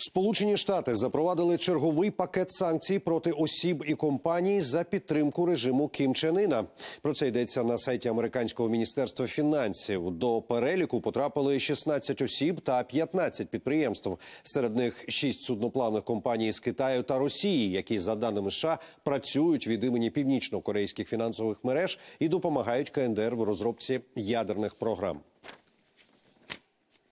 Сполучені Штати запровадили черговий пакет санкцій проти осіб і компаній за підтримку режиму Кім Чен Іна. Про це йдеться на сайті американського міністерства фінансів. До переліку потрапили 16 осіб та 15 підприємств. Серед них 6 судноплавних компаній з Китаю та Росії, які за даними США працюють від імені північно-корейських фінансових мереж і допомагають КНДР в розробці ядерних програм.